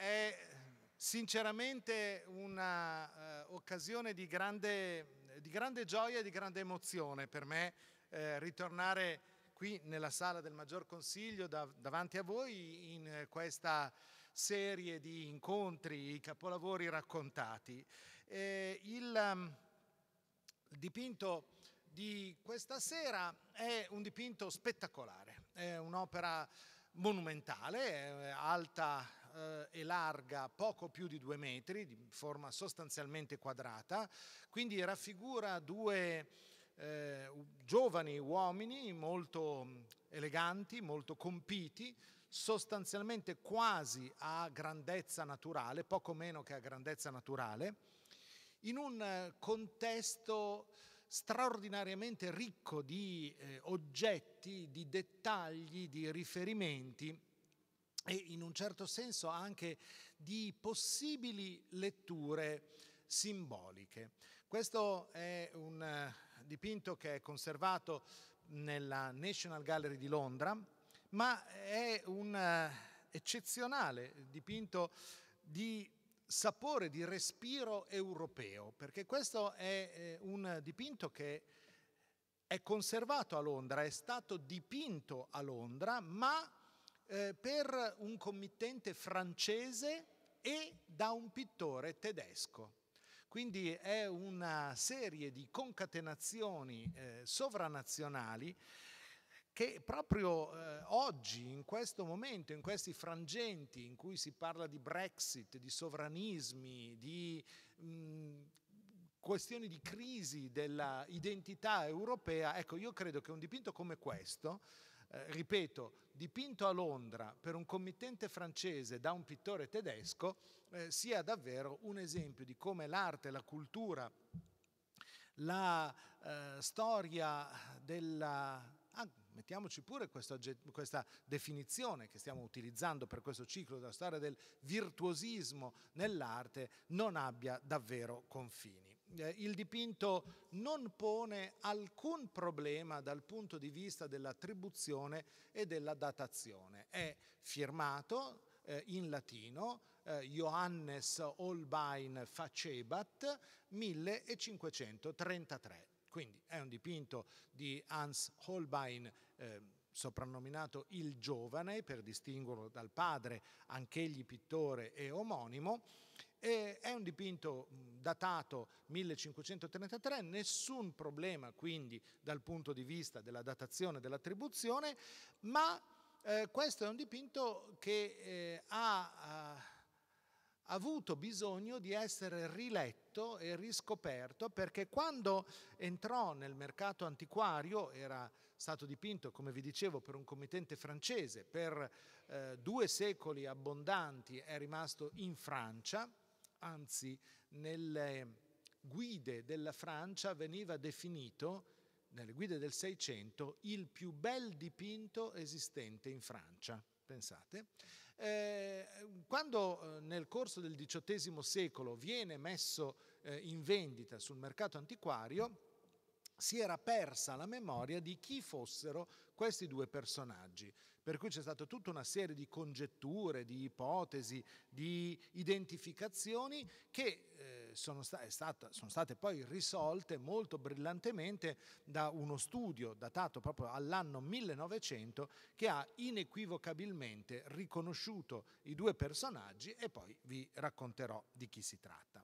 È sinceramente un'occasione eh, di, di, grande gioia e di grande emozione per me eh, ritornare qui nella sala del Maggior Consiglio da, davanti a voi in questa serie di incontri, capolavori raccontati. il um, dipinto di questa sera è un dipinto spettacolare, è un'opera monumentale, alta eh, e larga poco più di due metri, di forma sostanzialmente quadrata, quindi raffigura due eh, giovani uomini molto mm, eleganti, molto compiti, sostanzialmente quasi a grandezza naturale, poco meno che a grandezza naturale, in un eh, contesto straordinariamente ricco di eh, oggetti, di dettagli, di riferimenti e in un certo senso anche di possibili letture simboliche. Questo è un eh, dipinto che è conservato nella National Gallery di Londra, ma è un eh, eccezionale dipinto di sapore, di respiro europeo, perché questo è eh, un dipinto che è conservato a Londra, è stato dipinto a Londra, ma eh, per un committente francese e da un pittore tedesco. Quindi è una serie di concatenazioni eh, sovranazionali che proprio eh, oggi, in questo momento, in questi frangenti in cui si parla di Brexit, di sovranismi, di mh, mm, questioni di crisi dell'identità europea, ecco, io credo che un dipinto come questo eh, ripeto, dipinto a Londra per un committente francese da un pittore tedesco, eh, sia davvero un esempio di come l'arte, la cultura, la eh, storia della... Ah, mettiamoci pure questo, questa definizione che stiamo utilizzando per questo ciclo della storia del virtuosismo nell'arte, non abbia davvero confini. Eh, il dipinto non pone alcun problema dal punto di vista dell'attribuzione e della datazione. È firmato eh, in latino eh, Johannes Holbein Facebat 1533. Quindi è un dipinto di Hans Holbein ehm, soprannominato il giovane per distinguerlo dal padre, anch'egli pittore e omonimo, e è un dipinto datato 1533, nessun problema quindi dal punto di vista della datazione e dell'attribuzione, ma eh, questo è un dipinto che eh, ha, ha eh, avuto bisogno di essere riletto e riscoperto perché quando entrò nel mercato antiquario era stato dipinto, come vi dicevo, per un committente francese, per eh, due secoli abbondanti è rimasto in Francia, anzi nelle guide della Francia veniva definito, nelle guide del Seicento, il più bel dipinto esistente in Francia. Pensate, eh, quando eh, nel corso del XVIII secolo viene messo eh, in vendita sul mercato antiquario, si era persa la memoria di chi fossero questi due personaggi. Per cui c'è stata tutta una serie di congetture, di ipotesi, di identificazioni che eh, sono, sta stata, sono, state poi risolte molto brillantemente da uno studio datato proprio all'anno 1900 che ha inequivocabilmente riconosciuto i due personaggi e poi vi racconterò di chi si tratta.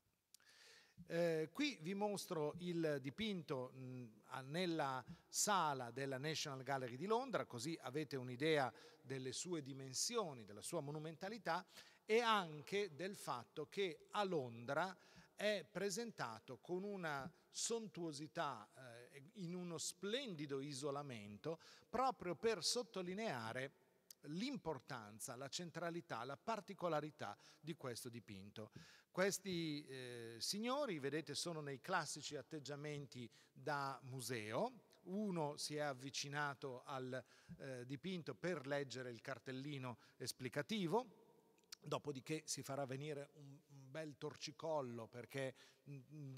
Eh, qui vi mostro il dipinto mh, mm, nella sala della National Gallery di Londra, così avete un'idea delle sue dimensioni, della sua monumentalità e anche del fatto che a Londra è presentato con una sontuosità, eh, in uno splendido isolamento, proprio per sottolineare l'importanza, la centralità, la particolarità di questo dipinto. Questi eh, signori, vedete, sono nei classici atteggiamenti da museo. Uno si è avvicinato al eh, dipinto per leggere il cartellino esplicativo, dopodiché si farà venire un bel torcicollo perché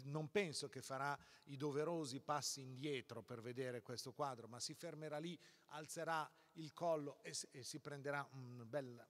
non penso che farà i doverosi passi indietro per vedere questo quadro, ma si fermerà lì, alzerà il collo e, si prenderà un bel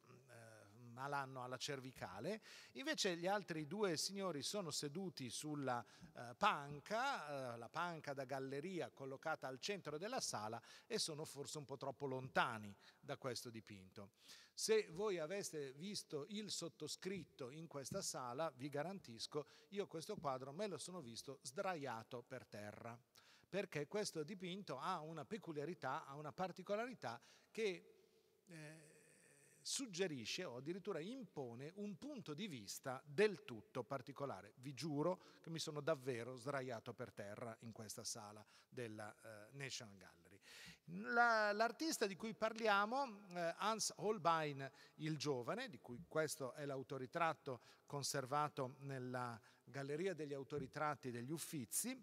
ma l'hanno alla cervicale, invece gli altri due signori sono seduti sulla eh, panca, eh, la panca da galleria collocata al centro della sala e sono forse un po' troppo lontani da questo dipinto. Se voi aveste visto il sottoscritto in questa sala, vi garantisco, io questo quadro me lo sono visto sdraiato per terra, perché questo dipinto ha una peculiarità, ha una particolarità che... Eh, suggerisce o addirittura impone un punto di vista del tutto particolare. Vi giuro che mi sono davvero sdraiato per terra in questa sala della eh, National Gallery. La, l'artista di cui parliamo, eh, Hans Holbein il Giovane, di cui questo è l'autoritratto conservato nella Galleria degli Autoritratti degli Uffizi,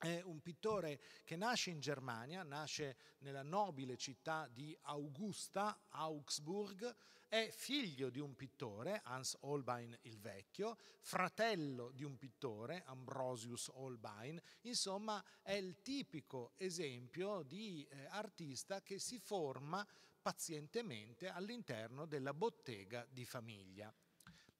è un pittore che nasce in Germania, nasce nella nobile città di Augusta, Augsburg, è figlio di un pittore, Hans Holbein il Vecchio, fratello di un pittore, Ambrosius Holbein, insomma è il tipico esempio di eh, artista che si forma pazientemente all'interno della bottega di famiglia.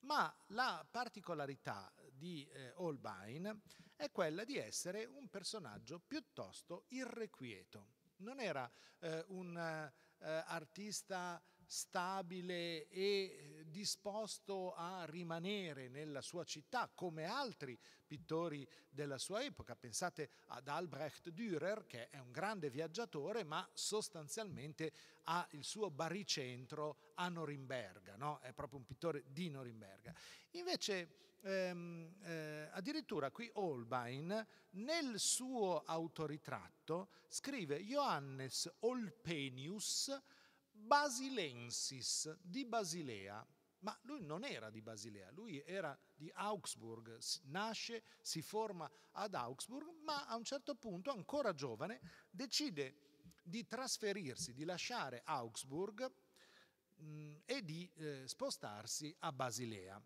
Ma la particolarità di eh, Holbein è quella di essere un personaggio piuttosto irrequieto. Non era eh, un eh, artista stabile e eh, disposto a rimanere nella sua città come altri pittori della sua epoca. Pensate ad Albrecht Dürer che è un grande viaggiatore ma sostanzialmente ha il suo baricentro a Norimberga, no? è proprio un pittore di Norimberga. Invece ehm, eh, addirittura qui Holbein nel suo autoritratto scrive Johannes Olpenius Basilensis di Basilea. Ma lui non era di Basilea, lui era di Augsburg, nasce, si forma ad Augsburg, ma a un certo punto, ancora giovane, decide di trasferirsi, di lasciare Augsburg mh, mm, e di eh, spostarsi a Basilea.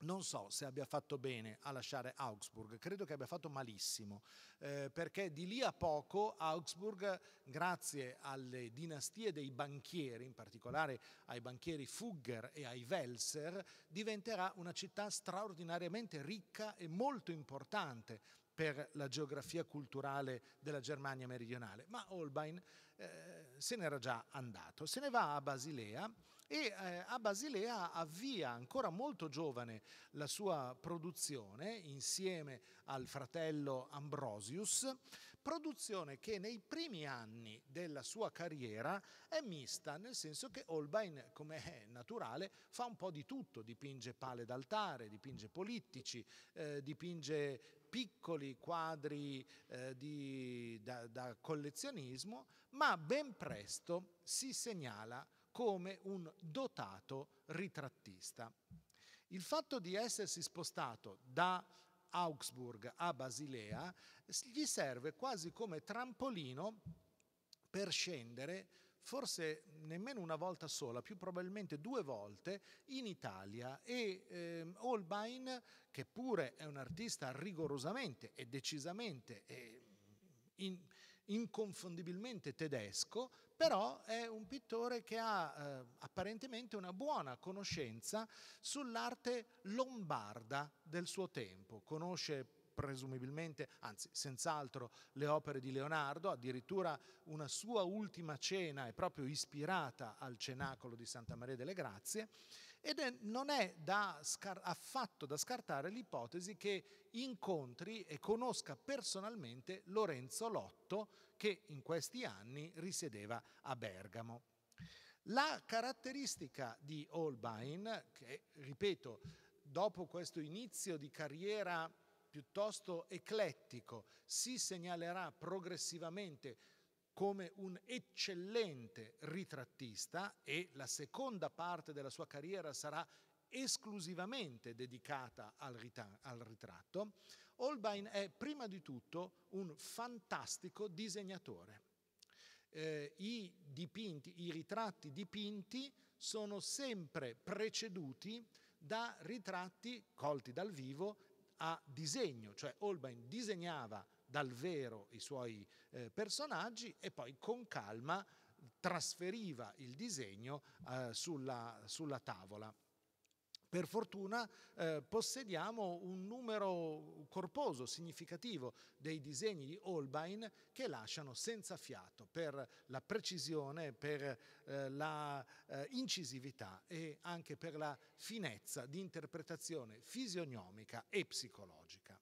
Non so se abbia fatto bene a lasciare Augsburg, credo che abbia fatto malissimo, eh, perché di lì a poco Augsburg, grazie alle dinastie dei banchieri, in particolare ai banchieri Fugger e ai Welser, diventerà una città straordinariamente ricca e molto importante per la geografia culturale della Germania meridionale, ma Holbein eh, se n'era già andato, se ne va a Basilea e eh, a Basilea avvia ancora molto giovane la sua produzione insieme al fratello Ambrosius, produzione che nei primi anni della sua carriera è mista, nel senso che Holbein, come è naturale, fa un po' di tutto, dipinge pale d'altare, dipinge politici, eh, dipinge piccoli quadri eh, di, da, da collezionismo, ma ben presto si segnala come un dotato ritrattista. Il fatto di essersi spostato da Augsburg a Basilea gli serve quasi come trampolino per scendere forse nemmeno una volta sola, più probabilmente due volte in Italia e ehm, Holbein, che pure è un artista rigorosamente e decisamente e in, inconfondibilmente tedesco, però è un pittore che ha eh, apparentemente una buona conoscenza sull'arte lombarda del suo tempo, conosce presumibilmente, anzi senz'altro, le opere di Leonardo, addirittura una sua ultima cena è proprio ispirata al cenacolo di Santa Maria delle Grazie, ed è, non è da affatto da scartare l'ipotesi che incontri e conosca personalmente Lorenzo Lotto, che in questi anni risiedeva a Bergamo. La caratteristica di Holbein, che ripeto, dopo questo inizio di carriera piuttosto eclettico, si segnalerà progressivamente come un eccellente ritrattista e la seconda parte della sua carriera sarà esclusivamente dedicata al, rita- al, ritratto, Holbein è prima di tutto un fantastico disegnatore. Eh, i, dipinti, I ritratti dipinti sono sempre preceduti da ritratti colti dal vivo a disegno, cioè Holbein disegnava dal vero i suoi eh, personaggi e poi con calma trasferiva il disegno eh, sulla, sulla tavola per fortuna eh, possediamo un numero corposo, significativo dei disegni di Holbein che lasciano senza fiato per la precisione, per eh, la eh, incisività e anche per la finezza di interpretazione fisionomica e psicologica.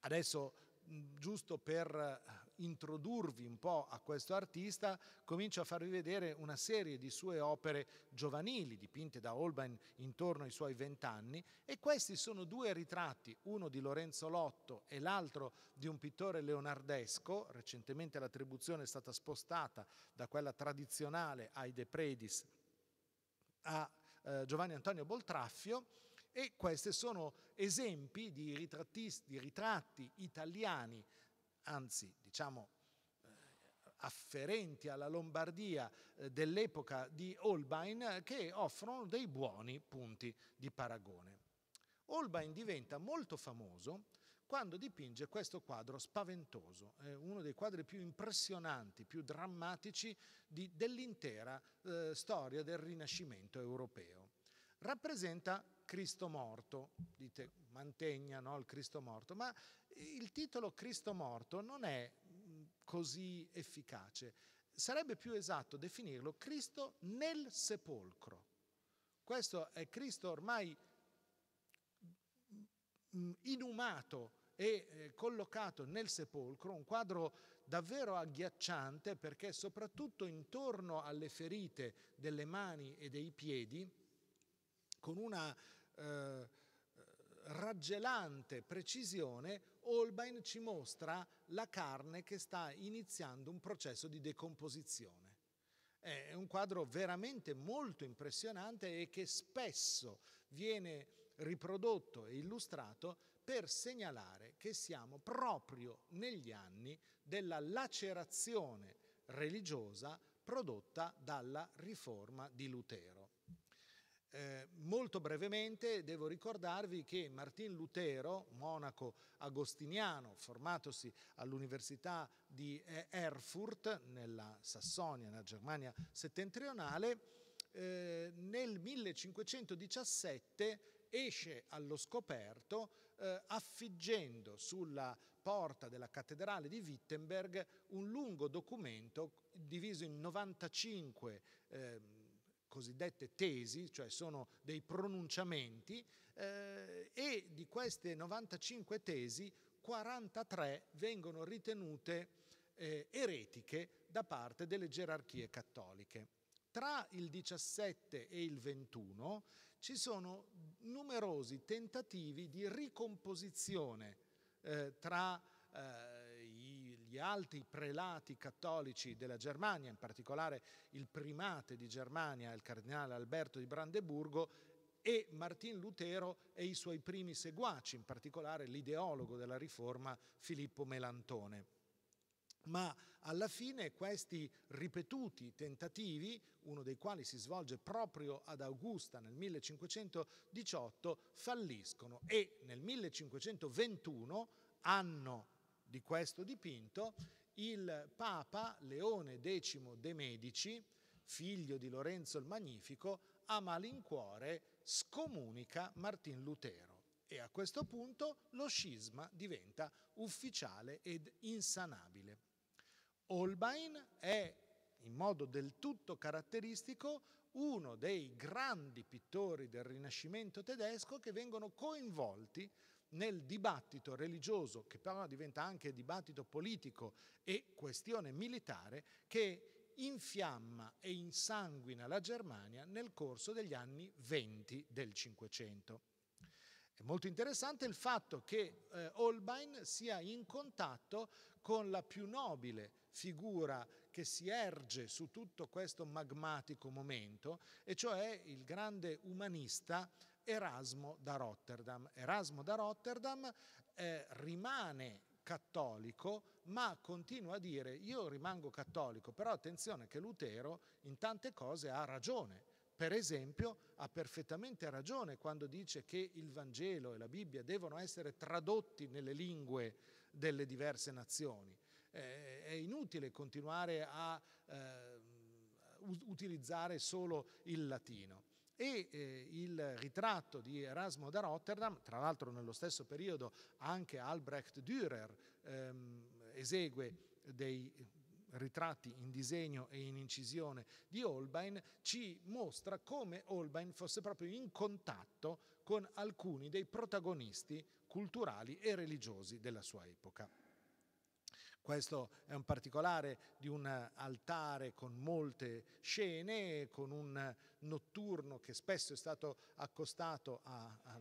Adesso giusto per eh, introdurvi un po' a questo artista, comincio a farvi vedere una serie di sue opere giovanili dipinte da Holbein intorno ai suoi vent'anni e questi sono due ritratti, uno di Lorenzo Lotto e l'altro di un pittore leonardesco, recentemente l'attribuzione è stata spostata da quella tradizionale ai De Predis a eh, Giovanni Antonio Boltraffio e questi sono esempi di, di ritratti italiani anzi diciamo eh, afferenti alla Lombardia eh, dell'epoca di Holbein eh, che offrono dei buoni punti di paragone. Holbein diventa molto famoso quando dipinge questo quadro spaventoso, uno dei quadri più impressionanti, più drammatici dell'intera storia del Rinascimento europeo. Rappresenta Cristo morto, dite Mantegna, no? il Cristo morto, ma il titolo Cristo morto non è mm, così efficace. Sarebbe più esatto definirlo Cristo nel sepolcro. Questo è Cristo ormai mm, mm, inumato e eh, collocato nel sepolcro, un quadro davvero agghiacciante perché soprattutto intorno alle ferite delle mani e dei piedi con una eh, raggelante precisione, Holbein ci mostra la carne che sta iniziando un processo di decomposizione. È un quadro veramente molto impressionante e che spesso viene riprodotto e illustrato per segnalare che siamo proprio negli anni della lacerazione religiosa prodotta dalla riforma di Lutero. Eh, molto brevemente devo ricordarvi che Martin Lutero, monaco agostiniano formatosi all'Università di Erfurt nella Sassonia, nella Germania settentrionale, eh, nel 1517 esce allo scoperto eh, affiggendo sulla porta della cattedrale di Wittenberg un lungo documento diviso in 95 eh, cosiddette tesi, cioè sono dei pronunciamenti, eh, e di queste 95 tesi 43 vengono ritenute eh, eretiche da parte delle gerarchie cattoliche. Tra il 17 e il 21 ci sono numerosi tentativi di ricomposizione eh, tra eh, gli alti prelati cattolici della Germania, in particolare il primate di Germania, il cardinale Alberto di Brandeburgo, e Martin Lutero e i suoi primi seguaci, in particolare l'ideologo della riforma Filippo Melantone. Ma alla fine questi ripetuti tentativi, uno dei quali si svolge proprio ad Augusta nel 1518, falliscono e nel 1521, anno di questo dipinto, il Papa Leone X de' Medici, figlio di Lorenzo il Magnifico, a malincuore scomunica Martin Lutero e a questo punto lo scisma diventa ufficiale ed insanabile. Holbein è in modo del tutto caratteristico uno dei grandi pittori del Rinascimento tedesco che vengono coinvolti nel dibattito religioso, che però diventa anche dibattito politico e questione militare, che infiamma e insanguina la Germania nel corso degli anni 20 del Cinquecento. È molto interessante il fatto che eh, Holbein sia in contatto con la più nobile figura che si erge su tutto questo magmatico momento, e cioè il grande umanista Erasmo da Rotterdam. Erasmo da Rotterdam eh, rimane cattolico, ma continua a dire io rimango cattolico, però attenzione che Lutero in tante cose ha ragione. Per esempio, ha perfettamente ragione quando dice che il Vangelo e la Bibbia devono essere tradotti nelle lingue delle diverse nazioni. Eh, è inutile continuare a eh, utilizzare solo il latino e eh, il ritratto di Erasmo da Rotterdam, tra l'altro nello stesso periodo anche Albrecht Dürer ehm, esegue dei ritratti in disegno e in incisione di Holbein, ci mostra come Holbein fosse proprio in contatto con alcuni dei protagonisti culturali e religiosi della sua epoca. Questo è un particolare di un altare con molte scene, con un notturno che spesso è stato accostato a, a,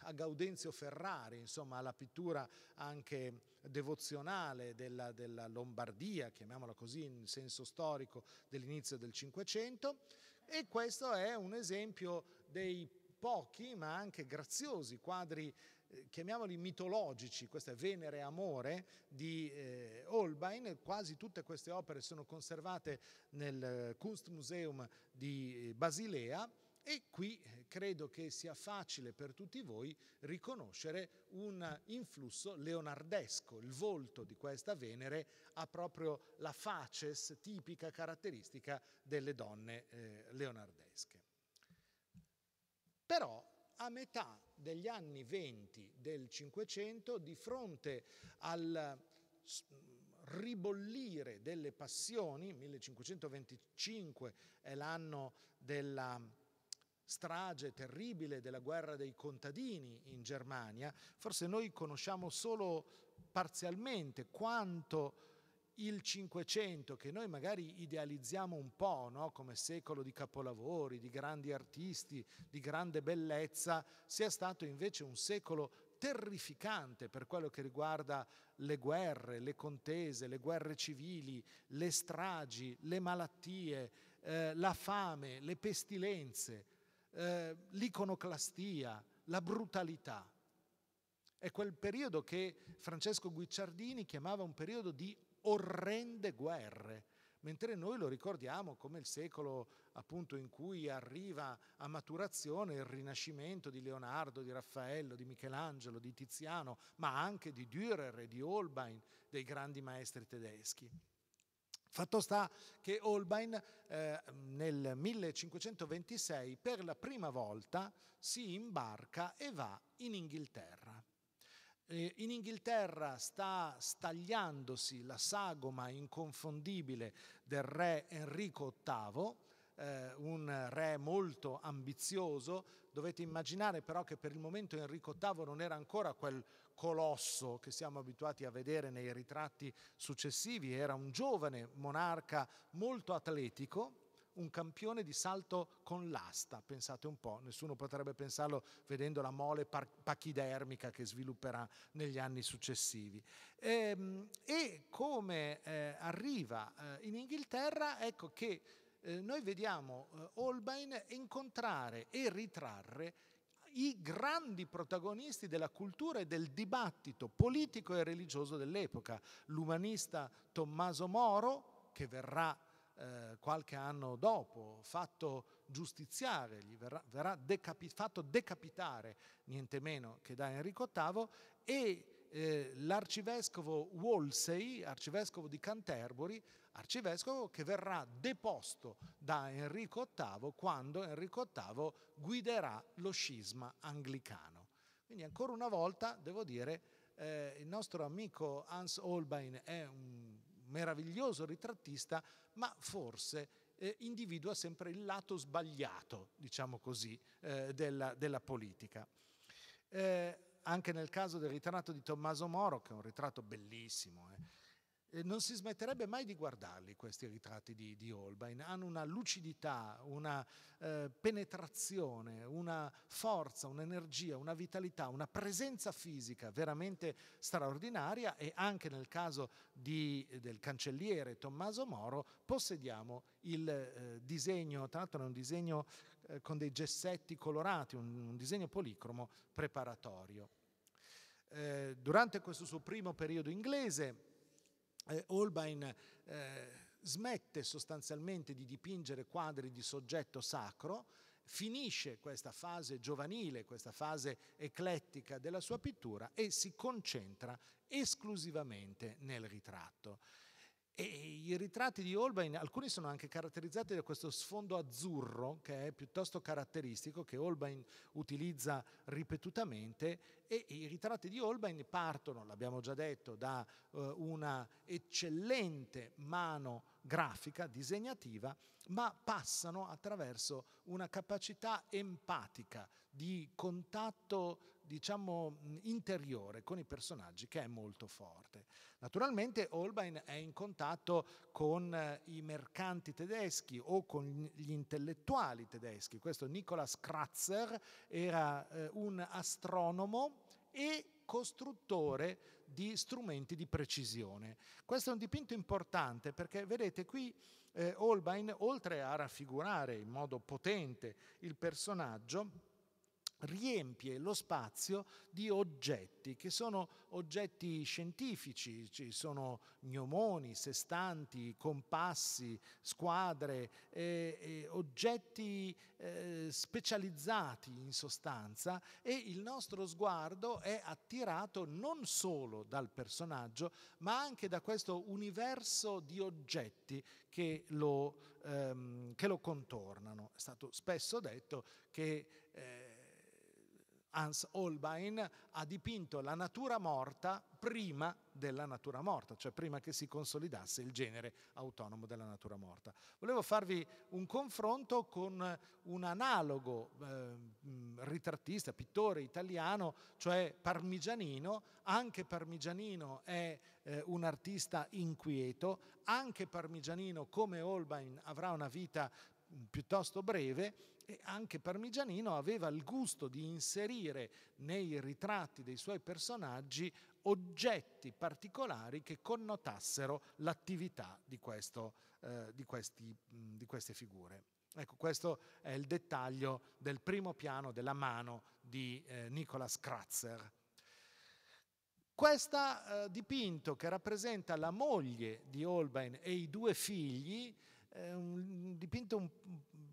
a Gaudenzio Ferrari, insomma alla pittura anche devozionale della, della Lombardia, chiamiamola così in senso storico dell'inizio del Cinquecento. E questo è un esempio dei pochi ma anche graziosi quadri eh, chiamiamoli mitologici, questa è Venere e Amore di eh, Holbein, quasi tutte queste opere sono conservate nel eh, Kunstmuseum di eh, Basilea e qui credo che sia facile per tutti voi riconoscere un influsso leonardesco, il volto di questa Venere ha proprio la faces tipica caratteristica delle donne eh, leonardesche. Però a metà degli anni 20 del Cinquecento, di fronte al ribollire delle passioni, 1525 è l'anno della strage terribile della guerra dei contadini in Germania, forse noi conosciamo solo parzialmente quanto il Cinquecento, che noi magari idealizziamo un po' no? come secolo di capolavori, di grandi artisti, di grande bellezza, sia stato invece un secolo terrificante per quello che riguarda le guerre, le contese, le guerre civili, le stragi, le malattie, eh, la fame, le pestilenze, eh, l'iconoclastia, la brutalità. È quel periodo che Francesco Guicciardini chiamava un periodo di orrende guerre, mentre noi lo ricordiamo come il secolo appunto in cui arriva a maturazione il rinascimento di Leonardo, di Raffaello, di Michelangelo, di Tiziano, ma anche di Dürer e di Holbein, dei grandi maestri tedeschi. Fatto sta che Holbein eh, nel 1526 per la prima volta si imbarca e va in Inghilterra. Eh, in Inghilterra sta stagliandosi la sagoma inconfondibile del re Enrico VIII, eh, un re molto ambizioso. Dovete immaginare però che per il momento Enrico VIII non era ancora quel colosso che siamo abituati a vedere nei ritratti successivi, era un giovane monarca molto atletico un campione di salto con l'asta, pensate un po', nessuno potrebbe pensarlo vedendo la mole pachidermica che svilupperà negli anni successivi. E, ehm, e come eh, arriva eh, in Inghilterra, ecco che eh, noi vediamo Holbein eh, incontrare e ritrarre i grandi protagonisti della cultura e del dibattito politico e religioso dell'epoca, l'umanista Tommaso Moro, che verrà eh, qualche anno dopo, fatto giustiziare, gli verrà, verrà decapi, fatto decapitare niente meno che da Enrico VIII e eh, l'arcivescovo Wolsey, arcivescovo di Canterbury, arcivescovo che verrà deposto da Enrico VIII quando Enrico VIII guiderà lo scisma anglicano. Quindi ancora una volta, devo dire, eh, il nostro amico Hans Holbein è un meraviglioso ritrattista, ma forse eh, individua sempre il lato sbagliato, diciamo così, eh, della, della, politica. Eh, anche nel caso del ritratto di Tommaso Moro, che è un ritratto bellissimo, eh, non si smetterebbe mai di guardarli questi ritratti di, di Holbein, hanno una lucidità, una eh, penetrazione, una forza, un'energia, una vitalità, una presenza fisica veramente straordinaria e anche nel caso di, del cancelliere Tommaso Moro possediamo il eh, disegno, tra l'altro è un disegno eh, con dei gessetti colorati, un, un disegno policromo preparatorio. Eh, durante questo suo primo periodo inglese, eh, Holbein eh, smette sostanzialmente di dipingere quadri di soggetto sacro, finisce questa fase giovanile, questa fase eclettica della sua pittura e si concentra esclusivamente nel ritratto. E i ritratti di Holbein, alcuni sono anche caratterizzati da questo sfondo azzurro che è piuttosto caratteristico, che Holbein utilizza ripetutamente e i ritratti di Holbein partono, l'abbiamo già detto, da eh, una eccellente mano grafica, disegnativa, ma passano attraverso una capacità empatica di contatto diciamo, interiore con i personaggi che è molto forte. Naturalmente Holbein è in contatto con eh, i mercanti tedeschi o con gli intellettuali tedeschi. Questo Nicolas Kratzer era eh, un astronomo e costruttore di strumenti di precisione. Questo è un dipinto importante perché vedete qui eh, Holbein, oltre a raffigurare in modo potente il personaggio, riempie lo spazio di oggetti che sono oggetti scientifici, ci sono gnomoni, sestanti, compassi, squadre, eh, eh, oggetti eh, specializzati in sostanza e il nostro sguardo è attirato non solo dal personaggio ma anche da questo universo di oggetti che lo, ehm, che lo contornano. È stato spesso detto che eh, Hans Holbein ha dipinto la natura morta prima della natura morta, cioè prima che si consolidasse il genere autonomo della natura morta. Volevo farvi un confronto con un analogo eh, ritrattista, pittore italiano, cioè Parmigianino. Anche Parmigianino è eh, un artista inquieto, anche Parmigianino come Holbein avrà una vita piuttosto breve anche Parmigianino aveva il gusto di inserire nei ritratti dei suoi personaggi oggetti particolari che connotassero l'attività di, questo, eh, di, questi, di queste figure. Ecco, questo è il dettaglio del primo piano della mano di eh, Nicolas Kratzer. Questo eh, dipinto che rappresenta la moglie di Holbein e i due figli, è un dipinto un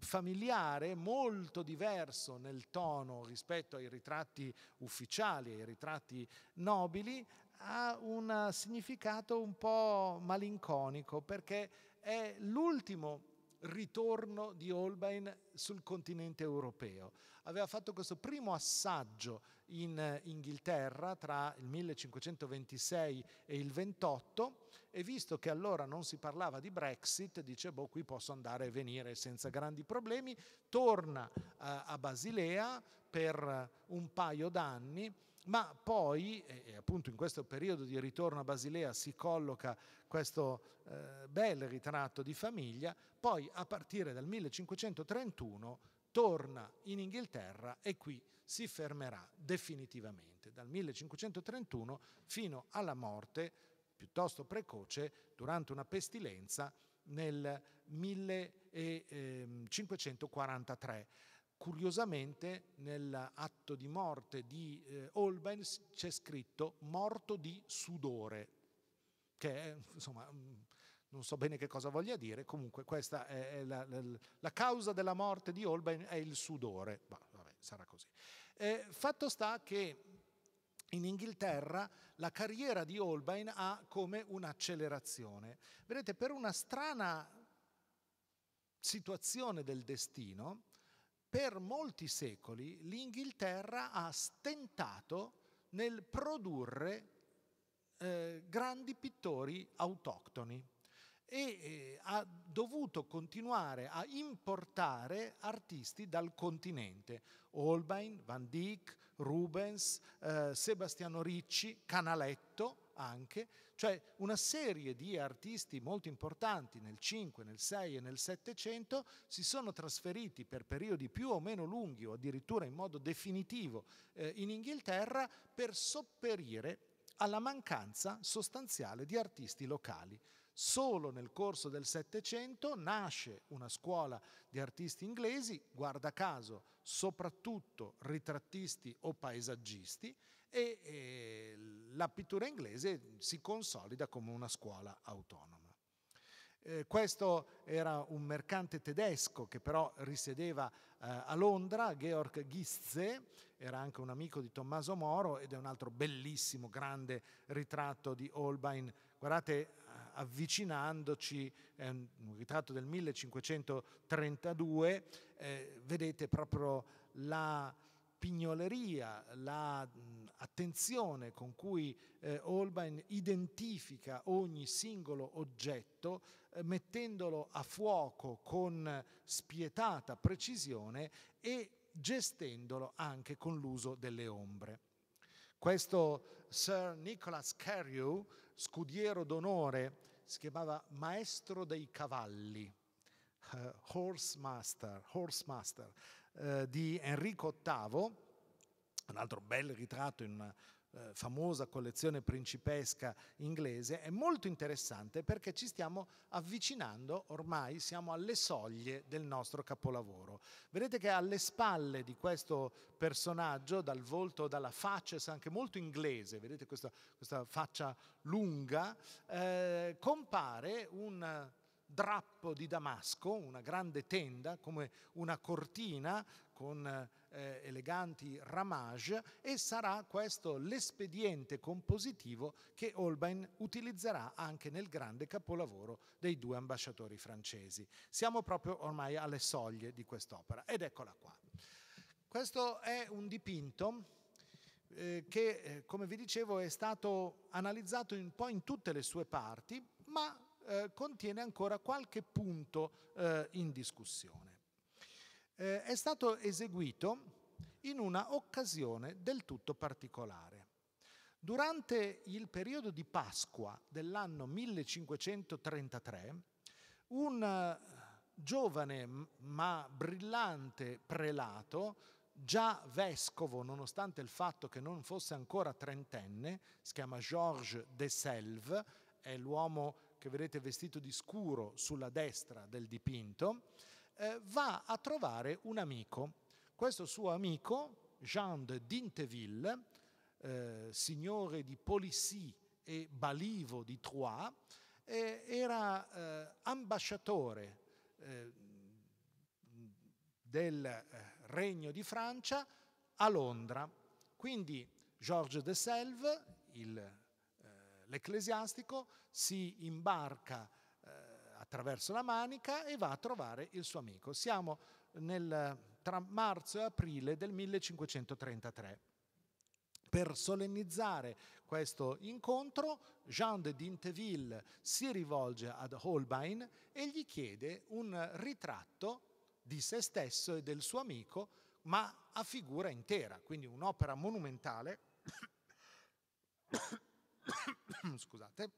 familiare, molto diverso nel tono rispetto ai ritratti ufficiali, ai ritratti nobili, ha un significato un po' malinconico perché è l'ultimo ritorno di Holbein sul continente europeo. Aveva fatto questo primo assaggio in eh, Inghilterra tra il 1526 e il 28 e visto che allora non si parlava di Brexit, dice boh qui posso andare e venire senza grandi problemi, torna eh, a Basilea per eh, un paio d'anni ma poi, appunto in questo periodo di ritorno a Basilea si colloca questo bel ritratto di famiglia, poi a partire dal 1531 torna in Inghilterra e qui si fermerà definitivamente dal 1531 fino alla morte piuttosto precoce durante una pestilenza nel 1543. Curiosamente nell'atto di morte di eh, Holbein c'è scritto morto di sudore, che è, insomma mm, non so bene che cosa voglia dire, comunque questa è la, la, la causa della morte di Holbein è il sudore. Bah, sarà così. Eh, fatto sta che in Inghilterra la carriera di Holbein ha come un'accelerazione. Vedete, per una strana situazione del destino, per molti secoli l'Inghilterra ha stentato nel produrre eh, grandi pittori autoctoni e eh, ha dovuto continuare a importare artisti dal continente, Holbein, Van Dyck, Rubens, eh, Sebastiano Ricci, Canaletto anche, cioè una serie di artisti molto importanti nel 5, nel 6 e nel 700 si sono trasferiti per periodi più o meno lunghi o addirittura in modo definitivo eh, in Inghilterra per sopperire alla mancanza sostanziale di artisti locali. Solo nel corso del Settecento nasce una scuola di artisti inglesi, guarda caso soprattutto ritrattisti o paesaggisti, e, e la pittura inglese si consolida come una scuola autonoma. Eh, questo era un mercante tedesco che però risiedeva eh, a Londra, Georg Gizze, era anche un amico di Tommaso Moro ed è un altro bellissimo, grande ritratto di Holbein Guardate, avvicinandoci, è un ritratto del 1532, eh, vedete proprio la pignoleria, l'attenzione la, con cui eh, Holbein identifica ogni singolo oggetto eh, mettendolo a fuoco con spietata precisione e gestendolo anche con l'uso delle ombre. Questo Sir Nicholas Carew, scudiero d'onore, si chiamava maestro dei cavalli, uh, horse master, horse master uh, di Enrico VIII, un altro bel ritratto in una eh, famosa collezione principesca inglese, è molto interessante perché ci stiamo avvicinando, ormai siamo alle soglie del nostro capolavoro. Vedete che alle spalle di questo personaggio, dal volto, dalla faccia, anche molto inglese, vedete questa, questa faccia lunga, eh, compare un drappo di Damasco, una grande tenda come una cortina con eh, eleganti ramage e sarà questo l'espediente compositivo che Holbein utilizzerà anche nel grande capolavoro dei due ambasciatori francesi. Siamo proprio ormai alle soglie di quest'opera ed eccola qua. Questo è un dipinto eh, che, eh, come vi dicevo, è stato analizzato un po' in tutte le sue parti, ma eh, contiene ancora qualche punto eh, in discussione. Eh, è stato eseguito in una occasione del tutto particolare. Durante il periodo di Pasqua dell'anno 1533, un eh, giovane ma brillante prelato, già vescovo nonostante il fatto che non fosse ancora trentenne, si chiama Georges de Selve, è l'uomo che vedete vestito di scuro sulla destra del dipinto, eh, va a trovare un amico. Questo suo amico, Jean de Dinteville, eh, signore di Polissy e balivo di Troyes, eh, era eh, ambasciatore eh, del eh, Regno di Francia a Londra. Quindi Georges de Selve, il L'ecclesiastico si imbarca eh, attraverso la Manica e va a trovare il suo amico. Siamo nel, tra marzo e aprile del 1533. Per solennizzare questo incontro, Jean de Dinteville si rivolge ad Holbein e gli chiede un ritratto di se stesso e del suo amico, ma a figura intera, quindi un'opera monumentale scusate,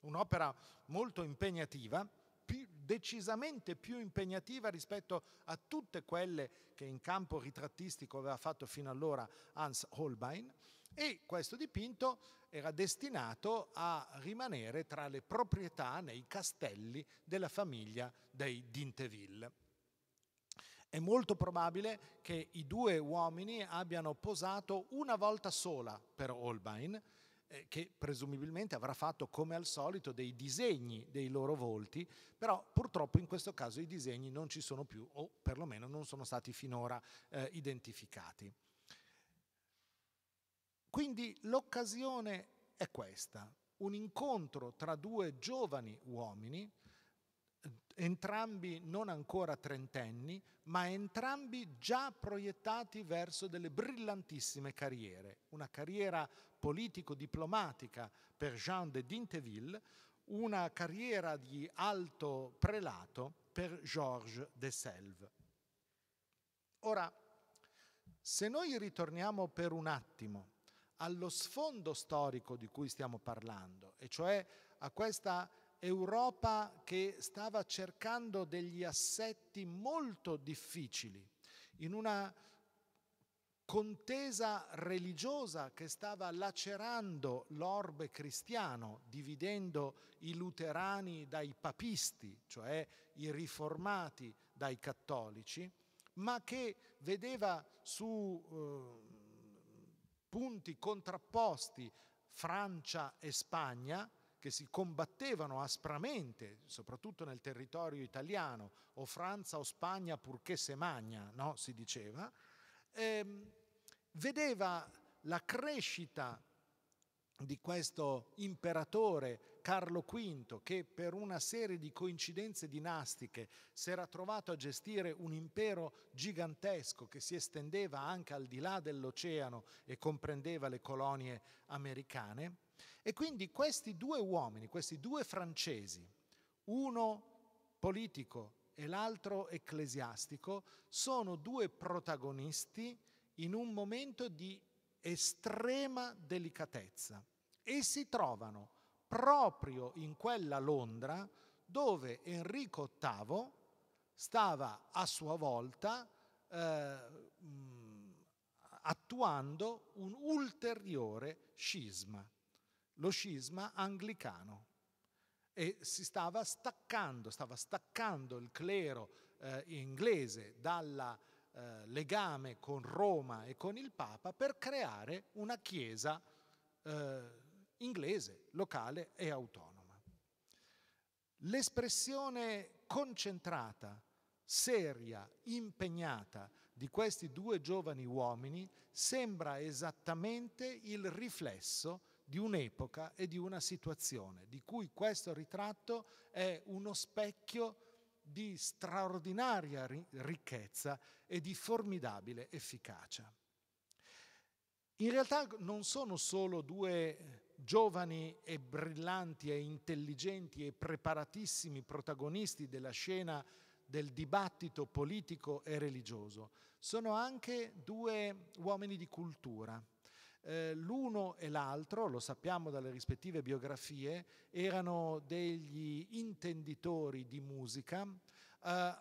un'opera molto impegnativa, più, decisamente più impegnativa rispetto a tutte quelle che in campo ritrattistico aveva fatto fino allora Hans Holbein e questo dipinto era destinato a rimanere tra le proprietà nei castelli della famiglia dei Dinteville. È molto probabile che i due uomini abbiano posato una volta sola per Holbein, eh, che presumibilmente avrà fatto come al solito dei disegni dei loro volti, però purtroppo in questo caso i disegni non ci sono più o perlomeno non sono stati finora eh, identificati. Quindi l'occasione è questa, un incontro tra due giovani uomini entrambi non ancora trentenni, ma entrambi già proiettati verso delle brillantissime carriere. Una carriera politico-diplomatica per Jean de Dinteville, una carriera di alto prelato per Georges de Selve. Ora, se noi ritorniamo per un attimo allo sfondo storico di cui stiamo parlando, e cioè a questa Europa che stava cercando degli assetti molto difficili, in una contesa religiosa che stava lacerando l'orbe cristiano, dividendo i luterani dai papisti, cioè i riformati dai cattolici, ma che vedeva su eh, punti contrapposti Francia e Spagna, che si combattevano aspramente, soprattutto nel territorio italiano, o Francia o Spagna purché se magna, no? si diceva, ehm, vedeva la crescita di questo imperatore Carlo V che per una serie di coincidenze dinastiche si era trovato a gestire un impero gigantesco che si estendeva anche al di là dell'oceano e comprendeva le colonie americane, e quindi questi due uomini, questi due francesi, uno politico e l'altro ecclesiastico, sono due protagonisti in un momento di estrema delicatezza e si trovano proprio in quella Londra dove Enrico VIII stava a sua volta eh, attuando un ulteriore scisma lo scisma anglicano e si stava staccando, stava staccando il clero eh, inglese dal eh, legame con Roma e con il Papa per creare una chiesa eh, inglese, locale e autonoma. L'espressione concentrata, seria, impegnata di questi due giovani uomini sembra esattamente il riflesso di un'epoca e di una situazione, di cui questo ritratto è uno specchio di straordinaria ricchezza e di formidabile efficacia. In realtà non sono solo due giovani e brillanti e intelligenti e preparatissimi protagonisti della scena del dibattito politico e religioso, sono anche due uomini di cultura, eh, l'uno e l'altro, lo sappiamo dalle rispettive biografie, erano degli intenditori di musica, eh,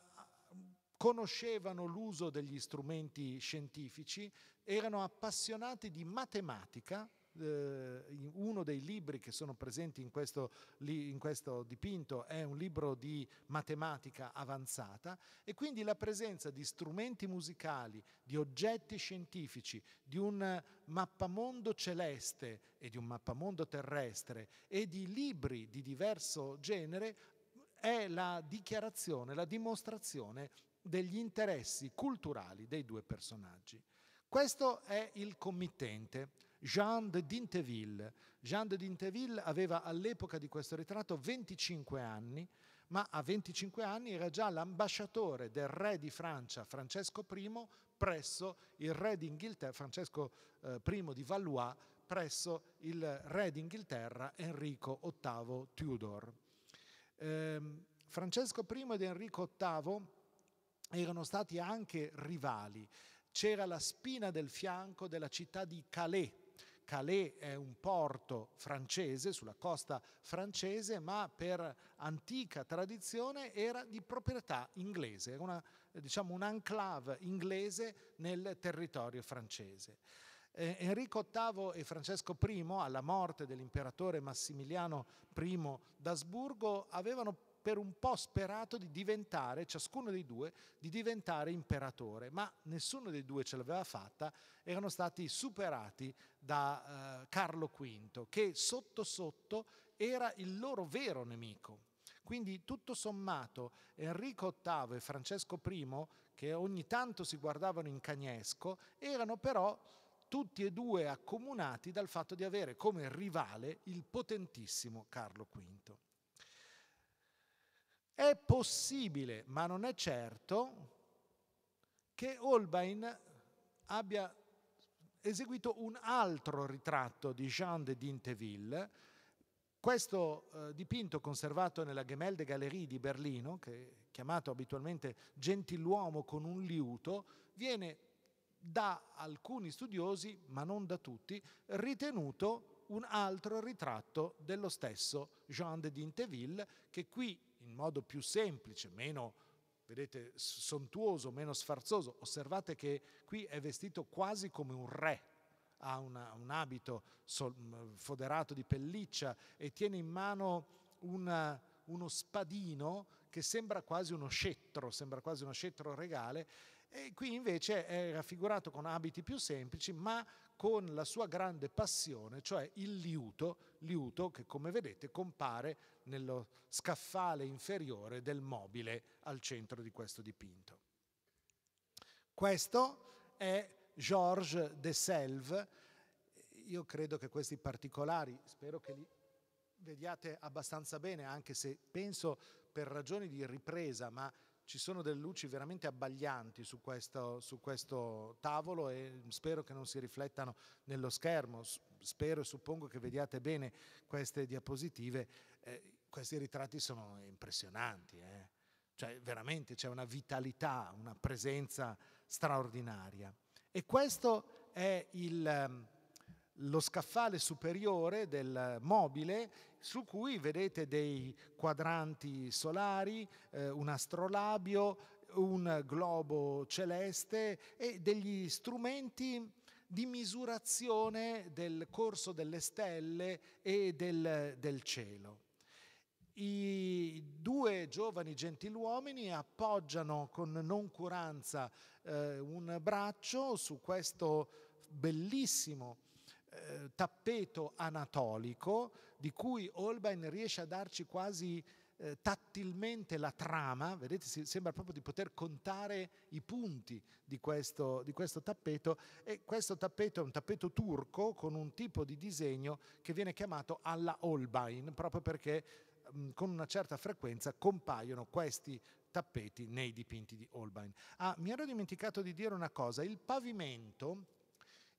conoscevano l'uso degli strumenti scientifici, erano appassionati di matematica eh, uno dei libri che sono presenti in questo, in questo dipinto è un libro di matematica avanzata e quindi la presenza di strumenti musicali, di oggetti scientifici, di un mappamondo celeste e di un mappamondo terrestre e di libri di diverso genere è la dichiarazione, la dimostrazione degli interessi culturali dei due personaggi. Questo è il committente. Jean de Dinteville. Jean de Dinteville aveva all'epoca di questo ritratto 25 anni, ma a 25 anni era già l'ambasciatore del re di Francia Francesco I presso il re d'Inghilterra, Francesco eh, I di Valois, presso il re d'Inghilterra Enrico VIII Tudor. Ehm, Francesco I ed Enrico VIII erano stati anche rivali. C'era la spina del fianco della città di Calais, Calais è un porto francese, sulla costa francese, ma per antica tradizione era di proprietà inglese, una, eh, diciamo un'enclave inglese nel territorio francese. Eh, Enrico VIII e Francesco I, alla morte dell'imperatore Massimiliano I d'Asburgo, avevano per un po' sperato di diventare, ciascuno dei due, di diventare imperatore, ma nessuno dei due ce l'aveva fatta, erano stati superati da eh, Carlo V, che sotto sotto era il loro vero nemico. Quindi tutto sommato Enrico VIII e Francesco I, che ogni tanto si guardavano in cagnesco, erano però tutti e due accomunati dal fatto di avere come rivale il potentissimo Carlo V. È possibile, ma non è certo, che Holbein abbia eseguito un altro ritratto di Jean de Dinteville, questo eh, dipinto conservato nella Gemelde Galerie di Berlino, che chiamato abitualmente Gentiluomo con un liuto, viene da alcuni studiosi, ma non da tutti, ritenuto un altro ritratto dello stesso Jean de Dinteville, che qui in modo più semplice, meno vedete, sontuoso, meno sfarzoso. Osservate che qui è vestito quasi come un re, ha una, un abito sol, foderato di pelliccia e tiene in mano una, uno spadino che sembra quasi uno scettro, sembra quasi uno scettro regale. E qui invece è raffigurato con abiti più semplici, ma con la sua grande passione, cioè il liuto, liuto che come vedete compare nello scaffale inferiore del mobile al centro di questo dipinto. Questo è Georges de Selve. Io credo che questi particolari, spero che li vediate abbastanza bene, anche se penso per ragioni di ripresa, ma ci sono delle luci veramente abbaglianti su questo, su questo, tavolo e spero che non si riflettano nello schermo, spero e suppongo che vediate bene queste diapositive, eh, questi ritratti sono impressionanti, eh? cioè veramente c'è una vitalità, una presenza straordinaria. E questo è il, ehm, lo scaffale superiore del mobile su cui vedete dei quadranti solari, eh, un astrolabio, un globo celeste e degli strumenti di misurazione del corso delle stelle e del, del cielo. I due giovani gentiluomini appoggiano con noncuranza eh, un braccio su questo bellissimo eh, tappeto anatolico di cui Holbein riesce a darci quasi eh, tattilmente la trama, vedete, sembra proprio di poter contare i punti di questo, di questo tappeto e questo tappeto è un tappeto turco con un tipo di disegno che viene chiamato alla Holbein, proprio perché mh, mm, con una certa frequenza compaiono questi tappeti nei dipinti di Holbein. Ah, mi ero dimenticato di dire una cosa, il pavimento,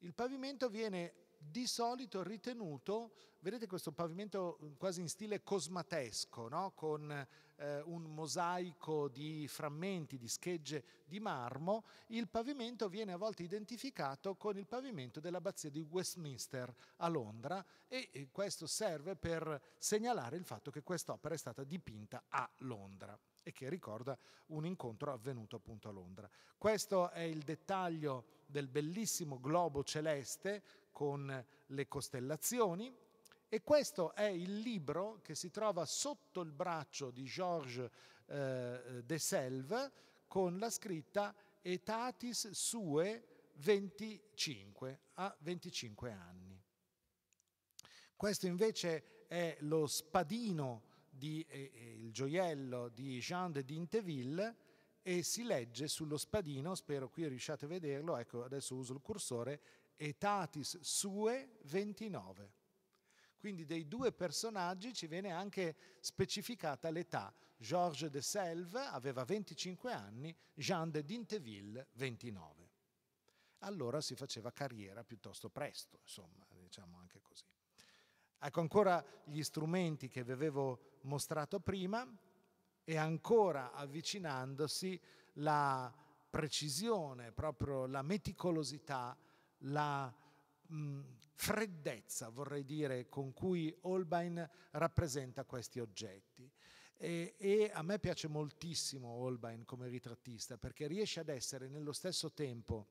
il pavimento viene di solito ritenuto, vedete questo pavimento quasi in stile cosmatesco, no? con eh, un mosaico di frammenti, di schegge di marmo, il pavimento viene a volte identificato con il pavimento dell'abbazia di Westminster a Londra e questo serve per segnalare il fatto che quest'opera è stata dipinta a Londra e che ricorda un incontro avvenuto appunto a Londra. Questo è il dettaglio del bellissimo globo celeste con le costellazioni e questo è il libro che si trova sotto il braccio di Georges eh, de Selve con la scritta Etatis sue 25 a 25 anni. Questo invece è lo spadino di, eh, eh, il gioiello di Jean de Dinteville e si legge sullo spadino, spero qui riusciate a vederlo, ecco adesso uso il cursore, etatis sue 29. Quindi dei due personaggi ci viene anche specificata l'età. Georges de Selve aveva 25 anni, Jean de Dinteville 29. Allora si faceva carriera piuttosto presto, insomma, diciamo anche così. Ecco ancora gli strumenti che vi avevo mostrato prima e ancora avvicinandosi la precisione, proprio la meticolosità la mh, mm, freddezza, vorrei dire, con cui Holbein rappresenta questi oggetti. E, e, a me piace moltissimo Holbein come ritrattista perché riesce ad essere nello stesso tempo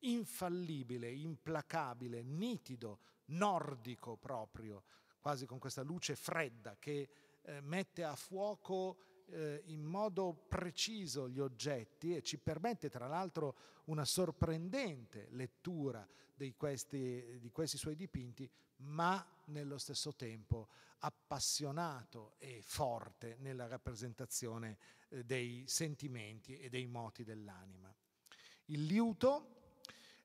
infallibile, implacabile, nitido, nordico proprio, quasi con questa luce fredda che eh, mette a fuoco eh, in modo preciso gli oggetti e ci permette tra l'altro una sorprendente lettura di questi, di questi suoi dipinti, ma nello stesso tempo appassionato e forte nella rappresentazione eh, dei sentimenti e dei moti dell'anima. Il liuto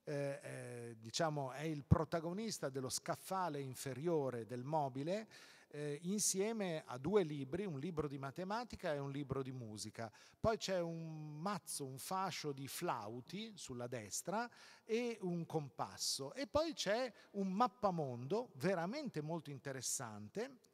eh, eh, diciamo, è il protagonista dello scaffale inferiore del mobile eh, insieme a due libri, un libro di matematica e un libro di musica. Poi c'è un mazzo, un fascio di flauti sulla destra e un compasso. E poi c'è un mappamondo veramente molto interessante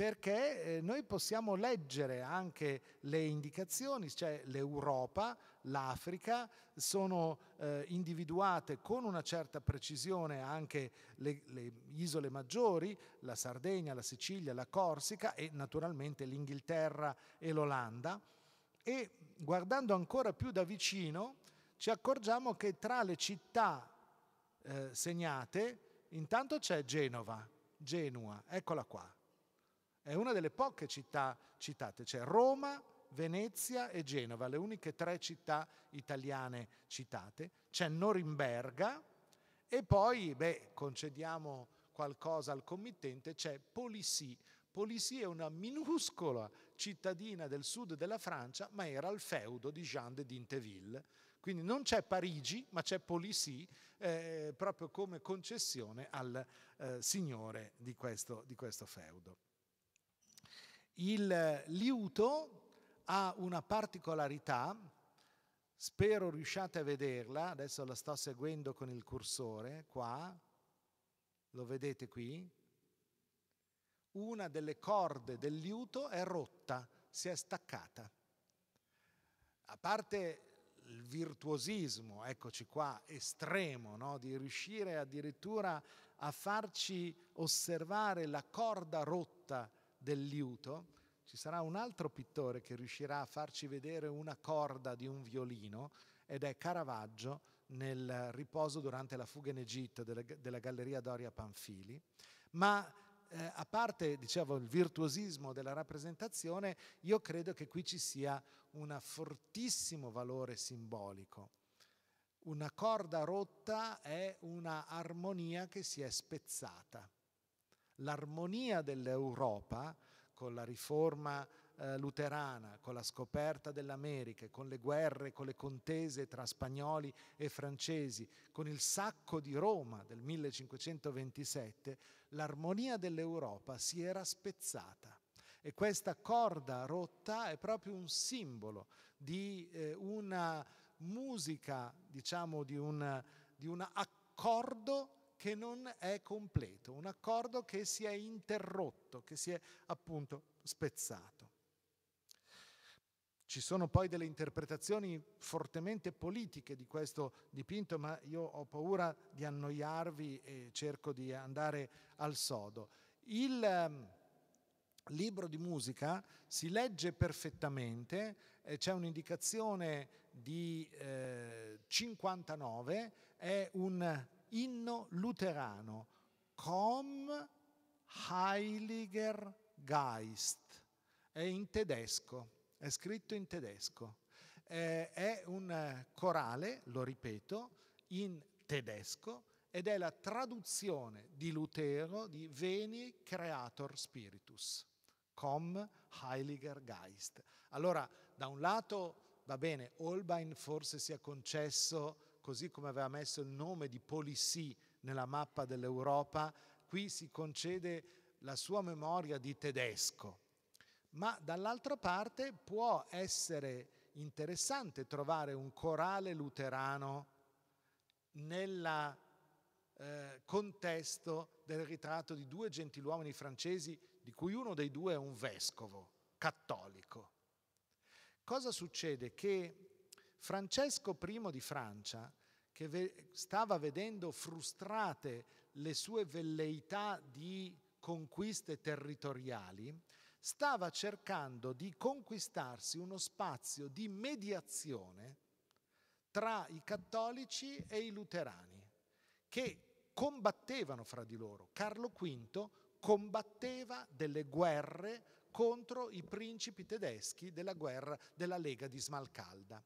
perché eh, noi possiamo leggere anche le indicazioni, cioè l'Europa, l'Africa, sono eh, individuate con una certa precisione anche le, le, isole maggiori, la Sardegna, la Sicilia, la Corsica e naturalmente l'Inghilterra e l'Olanda. E guardando ancora più da vicino ci accorgiamo che tra le città eh, segnate intanto c'è Genova, Genua, eccola qua è una delle poche città citate, cioè Roma, Venezia e Genova, le uniche tre città italiane citate. C'è Norimberga e poi, beh, concediamo qualcosa al committente, c'è Polissy. Polissy è una minuscola cittadina del sud della Francia, ma era al feudo di Jean de Dinteville. Quindi non c'è Parigi, ma c'è Polissy eh, proprio come concessione al eh, signore di questo, di questo feudo. Il liuto ha una particolarità, spero riusciate a vederla, adesso la sto seguendo con il cursore qua, lo vedete qui, una delle corde del liuto è rotta, si è staccata. A parte il virtuosismo, eccoci qua, estremo, no? di riuscire addirittura a farci osservare la corda rotta del liuto, ci sarà un altro pittore che riuscirà a farci vedere una corda di un violino ed è Caravaggio nel riposo durante la fuga in Egitto della, Galleria Doria Panfili. Ma eh, a parte dicevo, il virtuosismo della rappresentazione, io credo che qui ci sia un fortissimo valore simbolico. Una corda rotta è una armonia che si è spezzata l'armonia dell'Europa con la riforma eh, luterana, con la scoperta dell'America, con le guerre, con le contese tra spagnoli e francesi, con il sacco di Roma del 1527, l'armonia dell'Europa si era spezzata. E questa corda rotta è proprio un simbolo di eh, una musica, diciamo, di un, di un accordo che non è completo, un accordo che si è interrotto, che si è appunto spezzato. Ci sono poi delle interpretazioni fortemente politiche di questo dipinto, ma io ho paura di annoiarvi e cerco di andare al sodo. Il ehm, libro di musica si legge perfettamente, eh, c'è un'indicazione di eh, 59, è un inno luterano, Com Heiliger Geist, è in tedesco, è scritto in tedesco. è un eh, corale, lo ripeto, in tedesco ed è la traduzione di Lutero di Veni Creator Spiritus, com Heiliger Geist. Allora, da un lato va bene, Holbein forse si è concesso così come aveva messo il nome di Policy nella mappa dell'Europa, qui si concede la sua memoria di tedesco. Ma dall'altra parte può essere interessante trovare un corale luterano nel eh, contesto del ritratto di due gentiluomini francesi, di cui uno dei due è un vescovo cattolico. Cosa succede? Che Francesco I di Francia che stava vedendo frustrate le sue velleità di conquiste territoriali, stava cercando di conquistarsi uno spazio di mediazione tra i cattolici e i luterani, che combattevano fra di loro. Carlo V combatteva delle guerre contro i principi tedeschi della guerra della Lega di Smalcalda.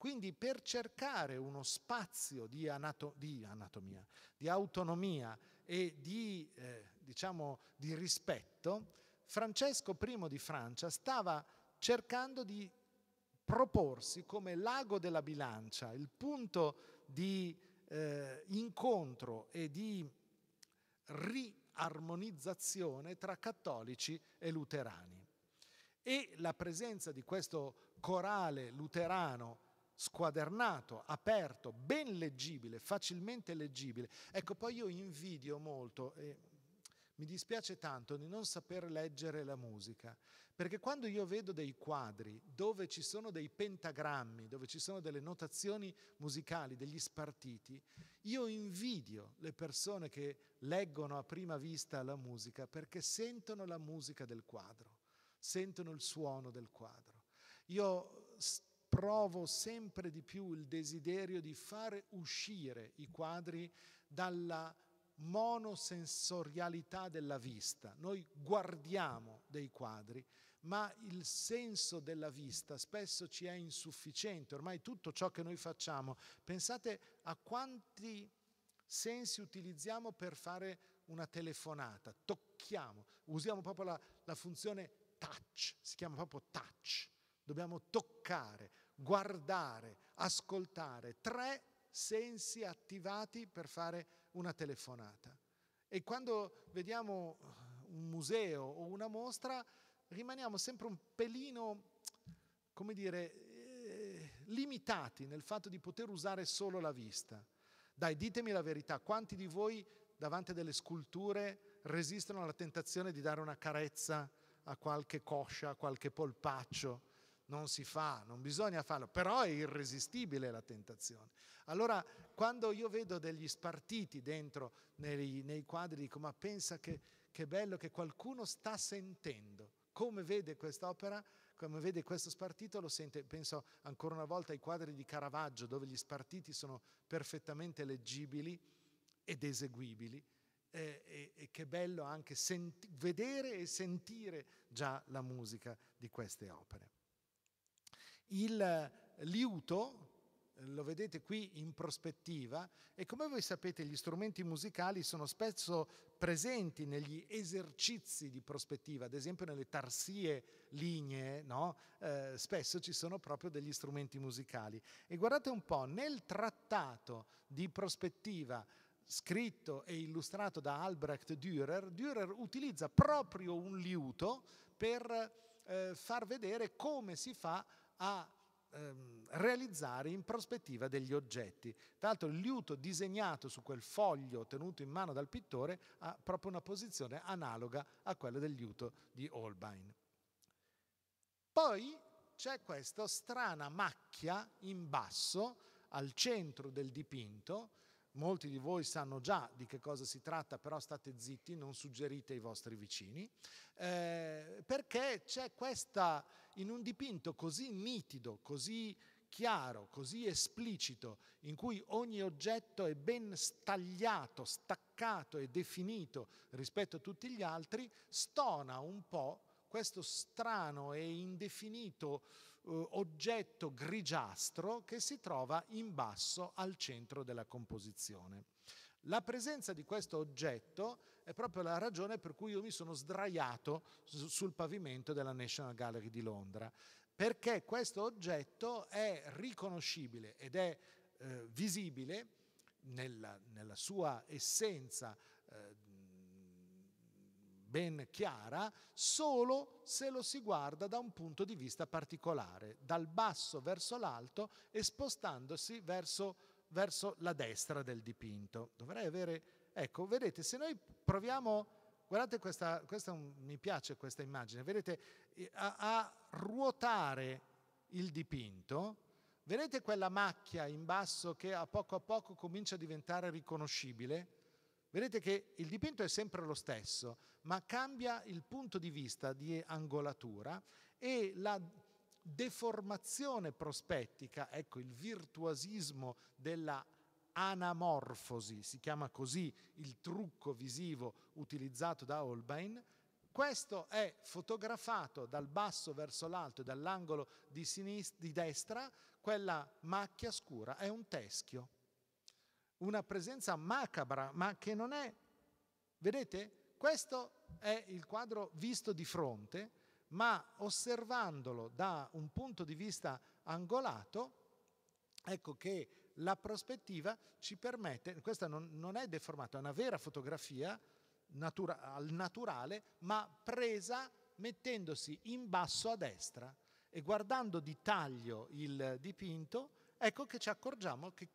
Quindi per cercare uno spazio di, anato- di anatomia, di autonomia e di, eh, diciamo, di rispetto, Francesco I di Francia stava cercando di proporsi come l'ago della bilancia, il punto di eh, incontro e di riarmonizzazione tra cattolici e luterani. E la presenza di questo corale luterano squadernato, aperto, ben leggibile, facilmente leggibile. Ecco, poi io invidio molto, e mi dispiace tanto di non saper leggere la musica, perché quando io vedo dei quadri dove ci sono dei pentagrammi, dove ci sono delle notazioni musicali, degli spartiti, io invidio le persone che leggono a prima vista la musica perché sentono la musica del quadro, sentono il suono del quadro. Io provo sempre di più il desiderio di fare uscire i quadri dalla monosensorialità della vista. Noi guardiamo dei quadri, ma il senso della vista spesso ci è insufficiente. Ormai tutto ciò che noi facciamo, pensate a quanti sensi utilizziamo per fare una telefonata, tocchiamo, usiamo proprio la, la funzione touch, si chiama proprio touch, dobbiamo toccare, guardare, ascoltare, tre sensi attivati per fare una telefonata. E quando vediamo eh, un museo o una mostra rimaniamo sempre un pelino, come dire, eh, limitati nel fatto di poter usare solo la vista. Dai, ditemi la verità, quanti di voi davanti a delle sculture resistono alla tentazione di dare una carezza a qualche coscia, a qualche polpaccio? non si fa, non bisogna farlo, però è irresistibile la tentazione. Allora quando io vedo degli spartiti dentro nei, nei quadri dico ma pensa che, che bello che qualcuno sta sentendo come vede quest'opera, come vede questo spartito, lo sente, penso ancora una volta ai quadri di Caravaggio dove gli spartiti sono perfettamente leggibili ed eseguibili. Eh, e, e, che bello anche senti- vedere e sentire già la musica di queste opere il eh, liuto, eh, lo vedete qui in prospettiva, e come voi sapete gli strumenti musicali sono spesso presenti negli esercizi di prospettiva, ad esempio nelle tarsie lignee, no? eh, spesso ci sono proprio degli strumenti musicali. E guardate un po', nel trattato di prospettiva scritto e illustrato da Albrecht Dürer, Dürer utilizza proprio un liuto per eh, far vedere come si fa a ehm, realizzare in prospettiva degli oggetti. Tra l'altro il liuto disegnato su quel foglio tenuto in mano dal pittore ha proprio una posizione analoga a quella del liuto di Holbein. Poi c'è questa strana macchia in basso al centro del dipinto molti di voi sanno già di che cosa si tratta, però state zitti, non suggerite ai vostri vicini, eh, perché c'è questa, in un dipinto così nitido, così chiaro, così esplicito, in cui ogni oggetto è ben stagliato, staccato e definito rispetto a tutti gli altri, stona un po' questo strano e indefinito eh, oggetto grigiastro che si trova in basso al centro della composizione. La presenza di questo oggetto è proprio la ragione per cui io mi sono sdraiato sul pavimento della National Gallery di Londra, perché questo oggetto è riconoscibile ed è eh, visibile nella, nella, sua essenza eh, ben chiara solo se lo si guarda da un punto di vista particolare, dal basso verso l'alto e spostandosi verso, verso la destra del dipinto. Dovrei avere... Ecco, vedete, se noi proviamo... Guardate questa, questa mi piace questa immagine, vedete, a, a ruotare il dipinto, Vedete quella macchia in basso che a poco a poco comincia a diventare riconoscibile? Vedete che il dipinto è sempre lo stesso, ma cambia il punto di vista di angolatura e la deformazione prospettica, ecco il virtuosismo della anamorfosi, si chiama così il trucco visivo utilizzato da Holbein, questo è fotografato dal basso verso l'alto e dall'angolo di, sinistra, di destra, quella macchia scura è un teschio una presenza macabra, ma che non è... Vedete, questo è il quadro visto di fronte, ma osservandolo da un punto di vista angolato, ecco che la prospettiva ci permette, questa non, non è deformata, è una vera fotografia natura, al naturale, ma presa mettendosi in basso a destra e guardando di taglio il dipinto, ecco che ci accorgiamo, che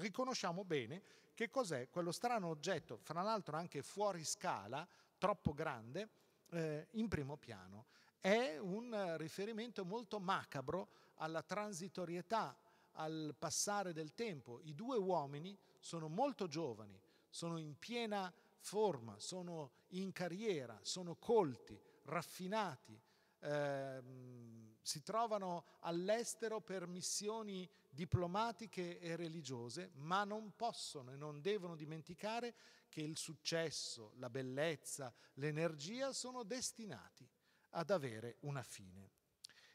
riconosciamo bene che cos'è quello strano oggetto, fra l'altro anche fuori scala, troppo grande, eh, in primo piano. È un riferimento molto macabro alla transitorietà, al passare del tempo. I due uomini sono molto giovani, sono in piena forma, sono in carriera, sono colti, raffinati, ehm, si trovano all'estero per missioni diplomatiche e religiose, ma non possono e non devono dimenticare che il successo, la bellezza, l'energia sono destinati ad avere una fine.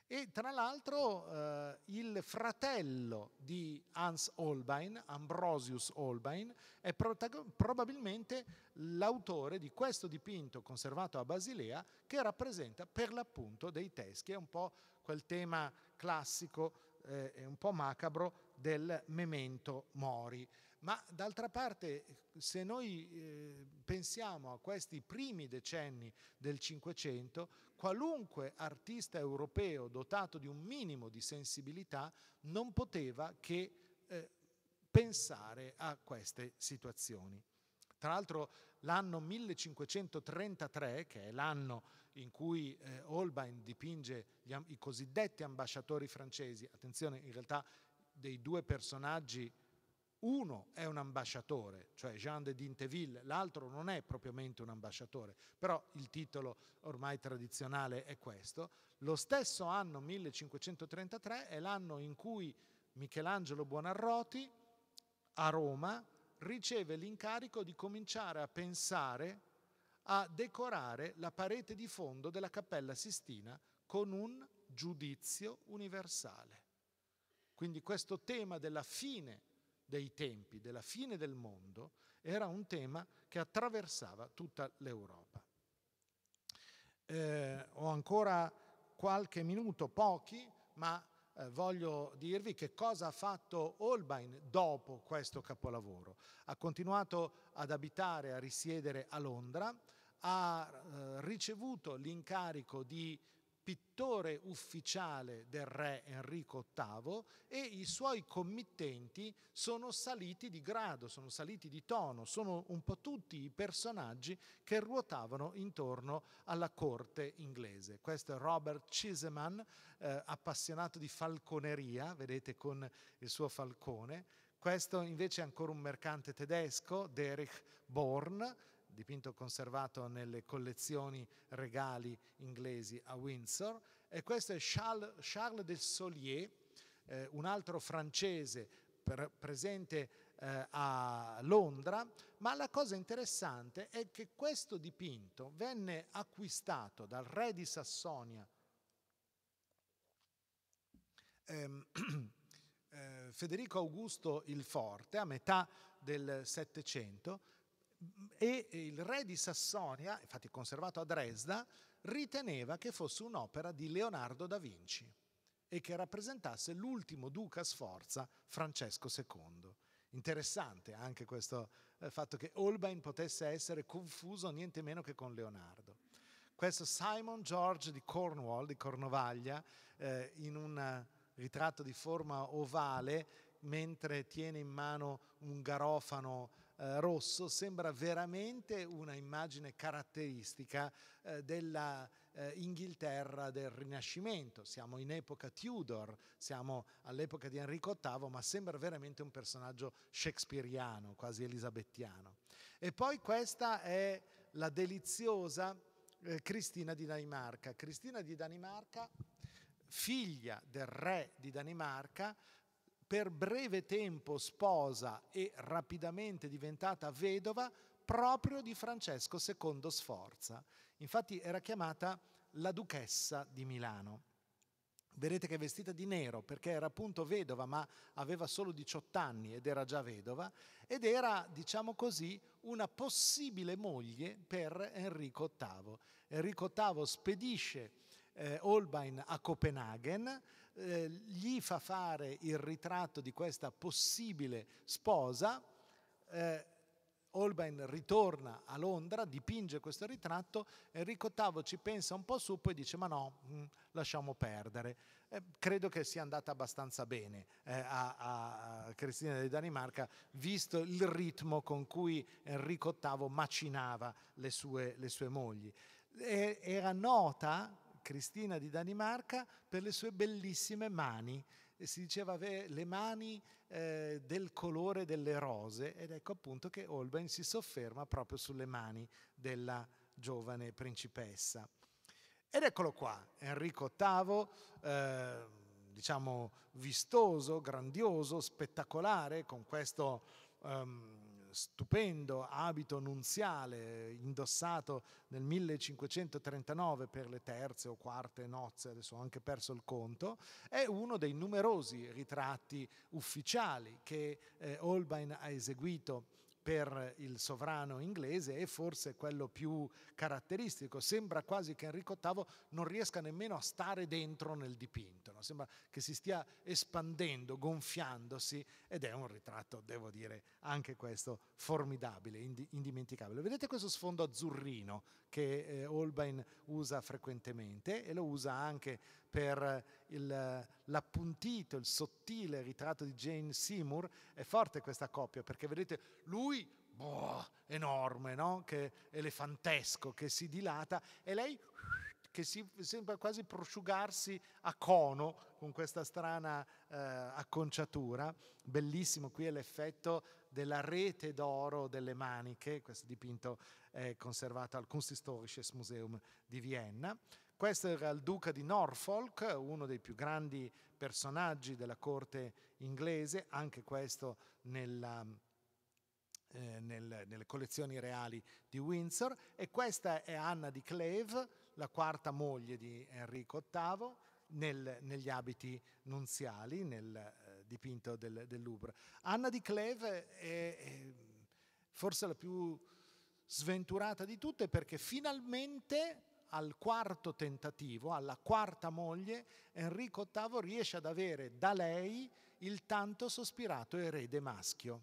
E tra l'altro eh, il fratello di Hans Holbein, Ambrosius Holbein, è protagon- probabilmente l'autore di questo dipinto conservato a Basilea che rappresenta per l'appunto dei teschi, è un po' quel tema classico e eh, un po' macabro del memento mori. Ma d'altra parte, se noi eh, pensiamo a questi primi decenni del Cinquecento, qualunque artista europeo dotato di un minimo di sensibilità non poteva che eh, pensare a queste situazioni. Tra l'altro l'anno 1533, che è l'anno in cui eh, Holbein dipinge gli, i cosiddetti ambasciatori francesi, attenzione, in realtà dei due personaggi uno è un ambasciatore, cioè Jean de Dinteville, l'altro non è propriamente un ambasciatore, però il titolo ormai tradizionale è questo. Lo stesso anno 1533 è l'anno in cui Michelangelo Buonarroti a Roma riceve l'incarico di cominciare a pensare a decorare la parete di fondo della Cappella Sistina con un giudizio universale. Quindi questo tema della fine dei tempi, della fine del mondo, era un tema che attraversava tutta l'Europa. Eh, ho ancora qualche minuto, pochi, ma eh, voglio dirvi che cosa ha fatto Holbein dopo questo capolavoro. Ha continuato ad abitare, a risiedere a Londra, ha eh, ricevuto l'incarico di pittore ufficiale del re Enrico VIII e i suoi committenti sono saliti di grado, sono saliti di tono, sono un po' tutti i personaggi che ruotavano intorno alla corte inglese. Questo è Robert Chiseman, eh, appassionato di falconeria, vedete con il suo falcone. Questo invece è ancora un mercante tedesco, Derek Born, dipinto conservato nelle collezioni regali inglesi a Windsor, e questo è Charles, Charles de Solier, eh, un altro francese per, presente eh, a Londra, ma la cosa interessante è che questo dipinto venne acquistato dal re di Sassonia, ehm, eh, Federico Augusto il Forte, a metà del Settecento, e il re di Sassonia, infatti conservato a Dresda, riteneva che fosse un'opera di Leonardo da Vinci e che rappresentasse l'ultimo duca sforza Francesco II. Interessante anche questo eh, fatto che Holbein potesse essere confuso niente meno che con Leonardo. Questo Simon George di Cornwall, di Cornovaglia, eh, in un ritratto di forma ovale, mentre tiene in mano un garofano eh, rosso sembra veramente una immagine caratteristica eh, della eh, del Rinascimento. Siamo in epoca Tudor, siamo all'epoca di Enrico VIII, ma sembra veramente un personaggio shakespeariano, quasi elisabettiano. E poi questa è la deliziosa eh, Cristina di Danimarca. Cristina di Danimarca, figlia del re di Danimarca, per breve tempo sposa e rapidamente diventata vedova proprio di Francesco II Sforza. Infatti era chiamata la duchessa di Milano. Vedete che è vestita di nero perché era appunto vedova, ma aveva solo 18 anni ed era già vedova, ed era, diciamo così, una possibile moglie per Enrico VIII. Enrico VIII spedisce eh, Holbein a Copenaghen, eh, gli fa fare il ritratto di questa possibile sposa, eh, Holbein ritorna a Londra, dipinge questo ritratto, Enrico Tavo ci pensa un po' su, poi dice ma no, mm, lasciamo perdere. Eh, credo che sia andata abbastanza bene eh, a, a, Cristina di Danimarca, visto il ritmo con cui Enrico VIII macinava le sue, le sue mogli. era nota Cristina di Danimarca per le sue bellissime mani. Si diceva avere le mani eh, del colore delle rose ed ecco appunto che Holbein si sofferma proprio sulle mani della giovane principessa. Ed eccolo qua, Enrico VIII, eh, diciamo vistoso, grandioso, spettacolare, con questo... Um, stupendo abito nunziale indossato nel 1539 per le terze o quarte nozze, adesso ho anche perso il conto, è uno dei numerosi ritratti ufficiali che eh, Holbein ha eseguito per il sovrano inglese è forse quello più caratteristico. Sembra quasi che Enrico VIII non riesca nemmeno a stare dentro nel dipinto, no? sembra che si stia espandendo, gonfiandosi ed è un ritratto, devo dire, anche questo formidabile, indimenticabile. Vedete questo sfondo azzurrino che eh, Holbein usa frequentemente e lo usa anche per il, l'appuntito, il sottile ritratto di Jane Seymour, è forte questa coppia, perché vedete lui boh, enorme, no? che, elefantesco, che si dilata, e lei che si, sembra quasi prosciugarsi a cono con questa strana eh, acconciatura. Bellissimo, qui è l'effetto della rete d'oro delle maniche, questo dipinto è conservato al Kunsthistorisches Museum di Vienna. Questo era il duca di Norfolk, uno dei più grandi personaggi della corte inglese, anche questo nella, eh, nel, nelle collezioni reali di Windsor, e questa è Anna di Cleve, la quarta moglie di Enrico VIII, nel, negli abiti nunziali, nel eh, dipinto del, del, Louvre. Anna di Cleve è, è forse la più sventurata di tutte perché finalmente al quarto tentativo, alla quarta moglie, Enrico VIII riesce ad avere da lei il tanto sospirato erede maschio.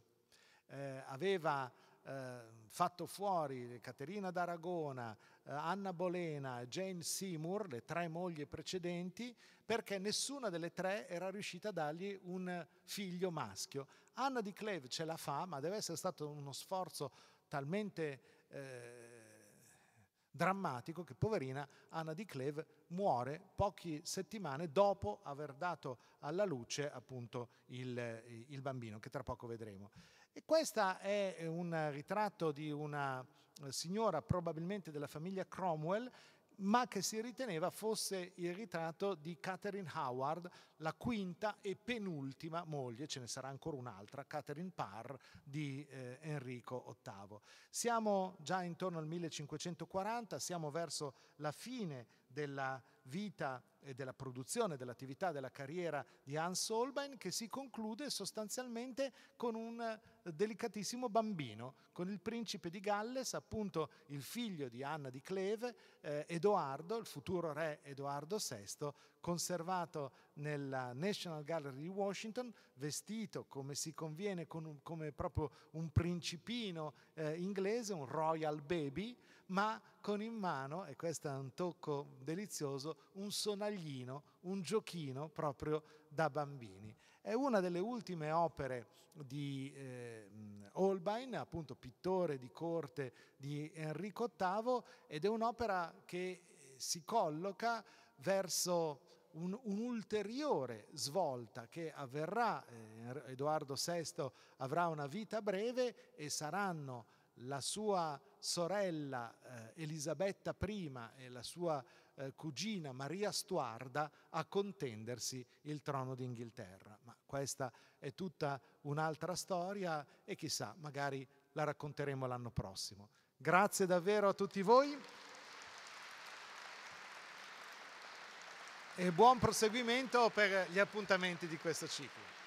Eh, aveva eh, fatto fuori Caterina d'Aragona, eh, Anna Bolena, Jane Seymour, le tre mogli precedenti, perché nessuna delle tre era riuscita a dargli un figlio maschio. Anna di Cleve ce la fa, ma deve essere stato uno sforzo talmente eh, drammatico che poverina Anna di Cleve muore poche settimane dopo aver dato alla luce appunto il, il bambino, che tra poco vedremo. E questo è un ritratto di una signora probabilmente della famiglia Cromwell ma che si riteneva fosse il ritratto di Catherine Howard, la quinta e penultima moglie, ce ne sarà ancora un'altra, Catherine Parr di eh, Enrico VIII. Siamo già intorno al 1540, siamo verso la fine della vita e della produzione, dell'attività, della carriera di Hans Holbein che si conclude sostanzialmente con un delicatissimo bambino con il principe di Galles, appunto il figlio di Anna di Cleve, eh, Edoardo, il futuro re Edoardo VI, conservato nella National Gallery di Washington, vestito come si conviene con un, come proprio un principino eh, inglese, un royal baby, ma con in mano, e questo è un tocco delizioso, un sonaglino, un giochino proprio da bambini. È una delle ultime opere di eh, Holbein, appunto pittore di corte di Enrico VIII, ed è un'opera che si colloca verso un'ulteriore svolta che avverrà, eh, Edoardo VI avrà una vita breve e saranno la sua sorella eh, Elisabetta I e la sua eh, cugina Maria Stuarda a contendersi il trono d'Inghilterra. Ma questa è tutta un'altra storia e chissà, magari la racconteremo l'anno prossimo. Grazie davvero a tutti voi e buon proseguimento per gli appuntamenti di questo ciclo.